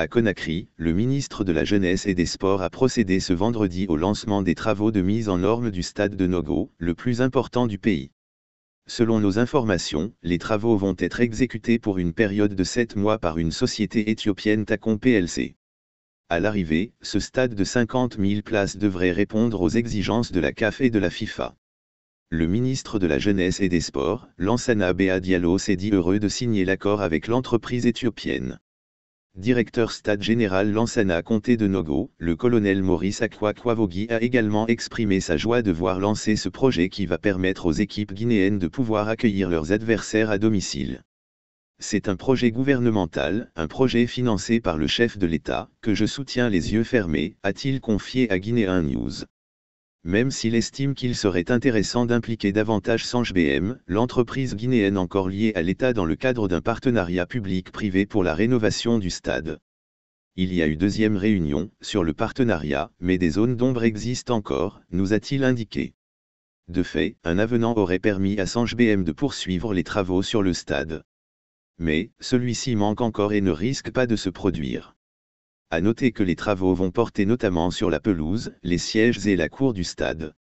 À Conakry, le ministre de la Jeunesse et des Sports a procédé ce vendredi au lancement des travaux de mise en norme du stade de Nogo, le plus important du pays. Selon nos informations, les travaux vont être exécutés pour une période de 7 mois par une société éthiopienne Tacon PLC. À l'arrivée, ce stade de 50 000 places devrait répondre aux exigences de la CAF et de la FIFA. Le ministre de la Jeunesse et des Sports, Lansana Bea Diallo, s'est dit heureux de signer l'accord avec l'entreprise éthiopienne directeur stade général Lansana Comté de Nogo, le colonel Maurice Kwavogi a également exprimé sa joie de voir lancer ce projet qui va permettre aux équipes guinéennes de pouvoir accueillir leurs adversaires à domicile. C'est un projet gouvernemental, un projet financé par le chef de l'État, que je soutiens les yeux fermés, a-t-il confié à Guinéen News. Même s'il estime qu'il serait intéressant d'impliquer davantage Sange-BM, l'entreprise guinéenne encore liée à l'État dans le cadre d'un partenariat public-privé pour la rénovation du stade. Il y a eu deuxième réunion sur le partenariat, mais des zones d'ombre existent encore, nous a-t-il indiqué. De fait, un avenant aurait permis à Sange-BM de poursuivre les travaux sur le stade. Mais, celui-ci manque encore et ne risque pas de se produire. À noter que les travaux vont porter notamment sur la pelouse, les sièges et la cour du stade.